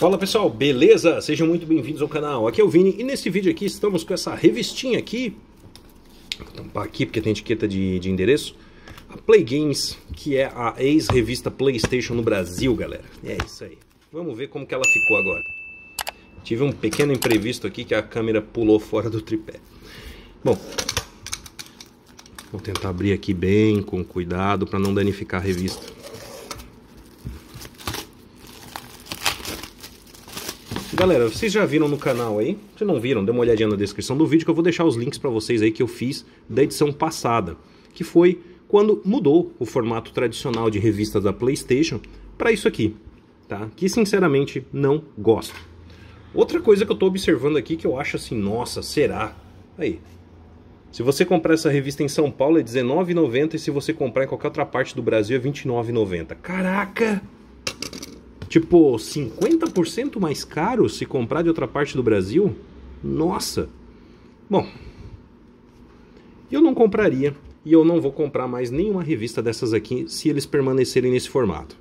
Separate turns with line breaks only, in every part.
Fala pessoal, beleza? Sejam muito bem-vindos ao canal. Aqui é o Vini e nesse vídeo aqui estamos com essa revistinha aqui. Vou tampar aqui porque tem etiqueta de, de endereço. A Play Games, que é a ex-revista PlayStation no Brasil, galera. É isso aí. Vamos ver como que ela ficou agora. Tive um pequeno imprevisto aqui que a câmera pulou fora do tripé. Bom, vou tentar abrir aqui bem, com cuidado, para não danificar a revista. Galera, vocês já viram no canal aí? Se não viram, dê uma olhadinha na descrição do vídeo que eu vou deixar os links para vocês aí que eu fiz da edição passada, que foi quando mudou o formato tradicional de revista da PlayStation para isso aqui, tá? Que sinceramente não gosto. Outra coisa que eu estou observando aqui que eu acho assim, nossa, será? Aí. Se você comprar essa revista em São Paulo é R$19,90 e se você comprar em qualquer outra parte do Brasil é R$29,90. Caraca! tipo 50% mais caro se comprar de outra parte do Brasil? Nossa! Bom, eu não compraria e eu não vou comprar mais nenhuma revista dessas aqui se eles permanecerem nesse formato,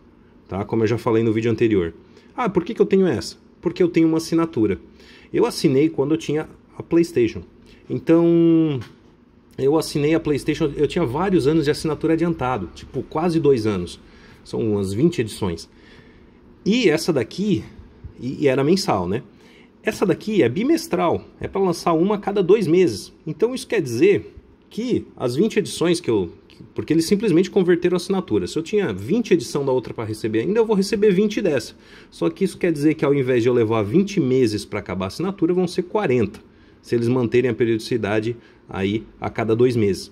tá? Como eu já falei no vídeo anterior. Ah, por que, que eu tenho essa? Porque eu tenho uma assinatura. Eu assinei quando eu tinha a PlayStation. Então, eu assinei a PlayStation, eu tinha vários anos de assinatura adiantado, tipo quase dois anos. São umas 20 edições. E essa daqui, e, era mensal, né? Essa daqui é bimestral, é para lançar uma a cada dois meses. Então isso quer dizer que as 20 edições que eu. Porque eles simplesmente converteram a assinatura. Se eu tinha 20 edição da outra para receber ainda, eu vou receber 20 dessa. Só que isso quer dizer que ao invés de eu levar 20 meses para acabar a assinatura, vão ser 40. Se eles manterem a periodicidade aí a cada dois meses.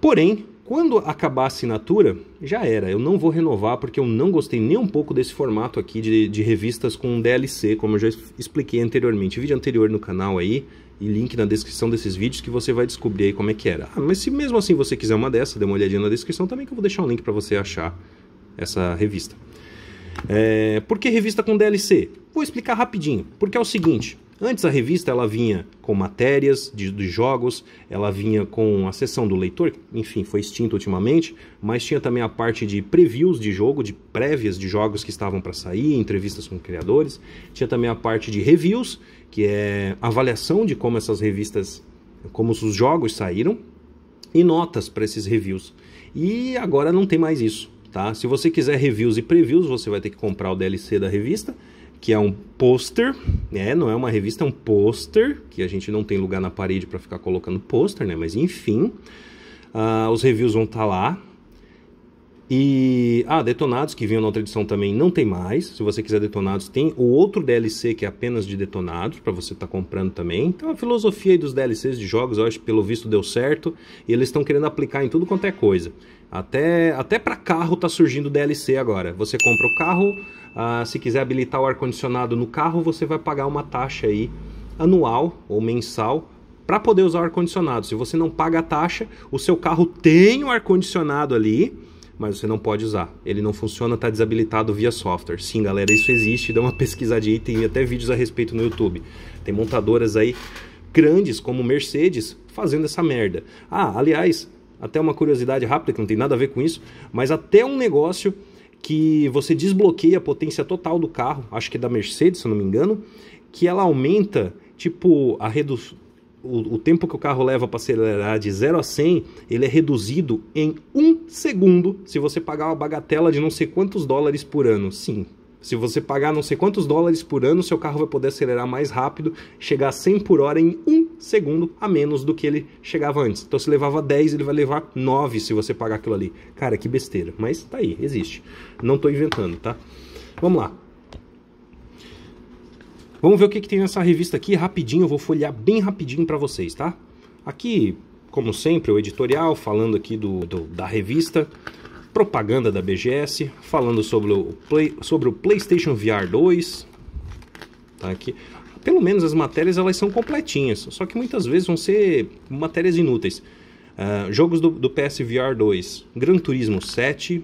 Porém, quando acabar a assinatura, já era. Eu não vou renovar porque eu não gostei nem um pouco desse formato aqui de, de revistas com DLC, como eu já expliquei anteriormente. Vídeo anterior no canal aí e link na descrição desses vídeos que você vai descobrir aí como é que era. Ah, mas se mesmo assim você quiser uma dessa, dê uma olhadinha na descrição também que eu vou deixar um link para você achar essa revista. É, por que revista com DLC? Vou explicar rapidinho. Porque é o seguinte, Antes a revista ela vinha com matérias de, de, jogos, ela vinha com a sessão do leitor, enfim, foi extinta ultimamente, mas tinha também a parte de previews de jogo, de prévias de jogos que estavam para sair, entrevistas com criadores, tinha também a parte de reviews, que é avaliação de como essas revistas, como os jogos saíram, e notas para esses reviews. E agora não tem mais isso, tá? Se você quiser reviews e previews, você vai ter que comprar o DLC da revista que é um pôster, né? Não é uma revista, é um pôster, que a gente não tem lugar na parede para ficar colocando pôster, né? Mas enfim, uh, os reviews vão estar tá lá, e ah, Detonados, que vinha na outra edição também, não tem mais. Se você quiser Detonados, tem o outro DLC que é apenas de Detonados, para você estar tá comprando também. Então a filosofia aí dos DLCs de jogos, eu acho pelo visto deu certo, e eles estão querendo aplicar em tudo quanto é coisa. Até, até para carro tá surgindo DLC agora. Você compra o carro, ah, se quiser habilitar o ar-condicionado no carro, você vai pagar uma taxa aí anual ou mensal para poder usar o ar-condicionado. Se você não paga a taxa, o seu carro tem o ar-condicionado ali mas você não pode usar. Ele não funciona, está desabilitado via software. Sim, galera, isso existe. Dá uma pesquisadinha e tem até vídeos a respeito no YouTube. Tem montadoras aí grandes como Mercedes fazendo essa merda. Ah, aliás, até uma curiosidade rápida que não tem nada a ver com isso, mas até um negócio que você desbloqueia a potência total do carro, acho que é da Mercedes, se eu não me engano, que ela aumenta tipo a redução o, o tempo que o carro leva para acelerar de 0 a 100, ele é reduzido em um segundo se você pagar uma bagatela de não sei quantos dólares por ano. Sim, se você pagar não sei quantos dólares por ano, seu carro vai poder acelerar mais rápido, chegar a 100 por hora em um segundo a menos do que ele chegava antes. Então se levava 10, ele vai levar 9 se você pagar aquilo ali. Cara, que besteira, mas tá aí, existe. Não tô inventando, tá? Vamos lá. Vamos ver o que, que tem nessa revista aqui, rapidinho, eu vou folhear bem rapidinho para vocês, tá? Aqui, como sempre, o editorial falando aqui do, do da revista, propaganda da BGS, falando sobre o, Play, sobre o PlayStation VR 2, tá aqui. Pelo menos as matérias elas são completinhas, só que muitas vezes vão ser matérias inúteis. Uh, jogos do, do PSVR 2, Gran Turismo 7,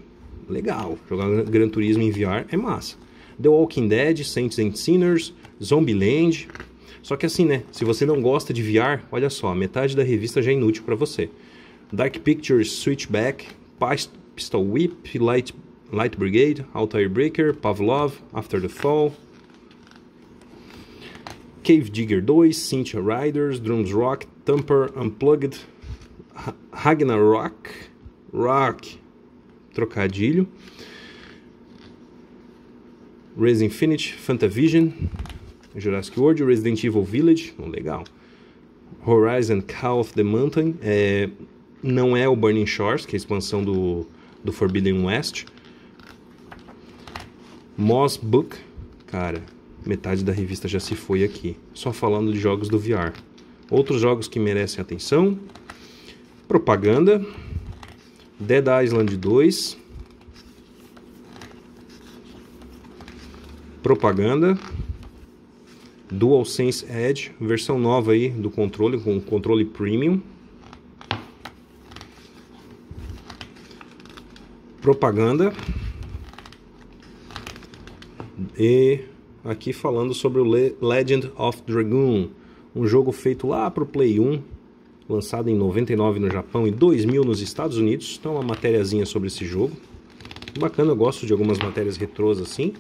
legal. Jogar Gran Turismo em VR é massa. The Walking Dead, Saints and Sinners, Zombieland. Só que assim, né? Se você não gosta de VR, olha só, metade da revista já é inútil para você. Dark Pictures, Switchback, Pistol Whip, Light, Light Brigade, Altair Breaker, Pavlov, After the Fall, Cave Digger 2, Cynthia Riders, Drums Rock, Tamper, Unplugged, Ragnarok, Rock, Trocadilho, Res Infinite, Fantavision, Jurassic World, Resident Evil Village, oh, legal. Horizon Call of the Mountain, é, não é o Burning Shores, que é a expansão do, do Forbidden West. Moss Book, cara, metade da revista já se foi aqui, só falando de jogos do VR. Outros jogos que merecem atenção: Propaganda, Dead Island 2, Propaganda, DualSense Edge, versão nova aí do controle, com controle premium. Propaganda. E aqui falando sobre o Legend of Dragoon, um jogo feito lá para o Play 1, lançado em 99 no Japão e 2000 nos Estados Unidos. Então uma matériazinha sobre esse jogo. Bacana, eu gosto de algumas matérias retrôs assim.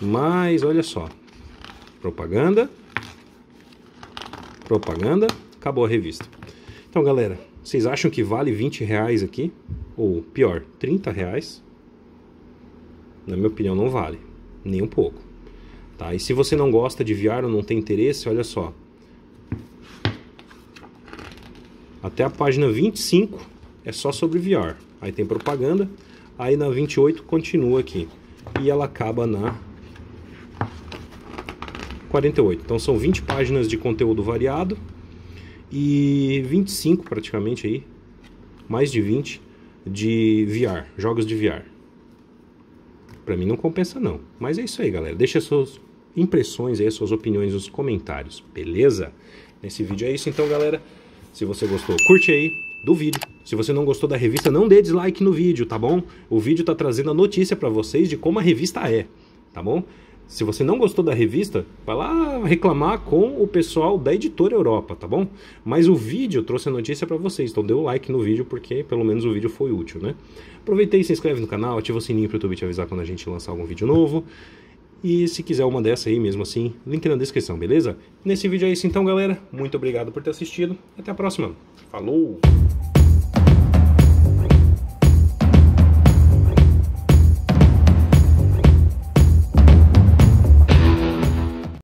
Mas olha só, Propaganda. Propaganda. Acabou a revista. Então, galera, vocês acham que vale 20 reais aqui? Ou pior, 30 reais? Na minha opinião, não vale. Nem um pouco. Tá? E se você não gosta de VR ou não tem interesse, olha só. Até a página 25 é só sobre VR. Aí tem propaganda. Aí na 28 continua aqui. E ela acaba na 48. Então são 20 páginas de conteúdo variado e 25 praticamente aí, mais de 20 de VR, jogos de VR. Para mim não compensa não. Mas é isso aí, galera. Deixa suas impressões aí, suas opiniões nos comentários, beleza? Nesse vídeo é isso então, galera. Se você gostou, curte aí do vídeo. Se você não gostou da revista, não dê dislike no vídeo, tá bom? O vídeo tá trazendo a notícia para vocês de como a revista é, tá bom? Se você não gostou da revista, vai lá reclamar com o pessoal da Editora Europa, tá bom? Mas o vídeo trouxe a notícia para vocês, então dê o um like no vídeo porque pelo menos o vídeo foi útil, né? Aproveitei, e se inscreve no canal, ativa o sininho para o YouTube te avisar quando a gente lançar algum vídeo novo. E se quiser uma dessa aí mesmo assim, link na descrição, beleza? Nesse vídeo é isso então, galera. Muito obrigado por ter assistido. Até a próxima. Falou!